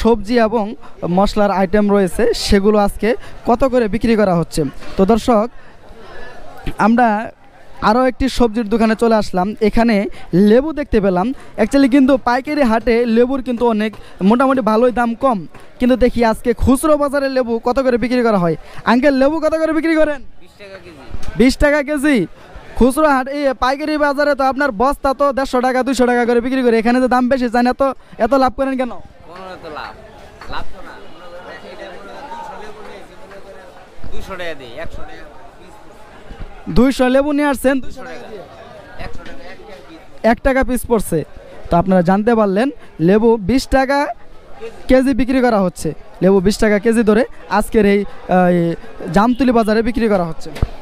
সবজি এবং মশলার আইটেম রয়েছে সেগুলো আজকে কত করে বিক্রি করা হচ্ছে তো দর্শক আমরা আরও একটি সবজির দোকানে চলে আসলাম এখানে লেবু দেখতে পেলাম অ্যাকচুয়ালি কিন্তু পাইকারি হাটে লেবুর কিন্তু অনেক মোটামুটি ভালোই দাম কম কিন্তু দেখি আজকে খুচরো বাজারে লেবু কত করে বিক্রি করা হয় আঙ্কেল লেবু কত করে বিক্রি করেন বিশ টাকা কেজি খুচরো হাট এই পাইকারি বাজারে তো আপনার বস্তা তো দেড়শো টাকা দুশো টাকা করে বিক্রি করে এখানে তো দাম বেশি চায় না তো এত লাভ করেন কেন তো লাভ লাভ তো না দুশো টাকা দিই একশো টাকা দুইশো লেবু নিয়ে আসছেন দুশো টাকা এক টাকা পিস পড়ছে তো আপনারা জানতে পারলেন লেবু বিশ টাকা কেজি বিক্রি করা হচ্ছে লেবু বিশ টাকা কেজি ধরে আজকের এই জামতুলি বাজারে বিক্রি করা হচ্ছে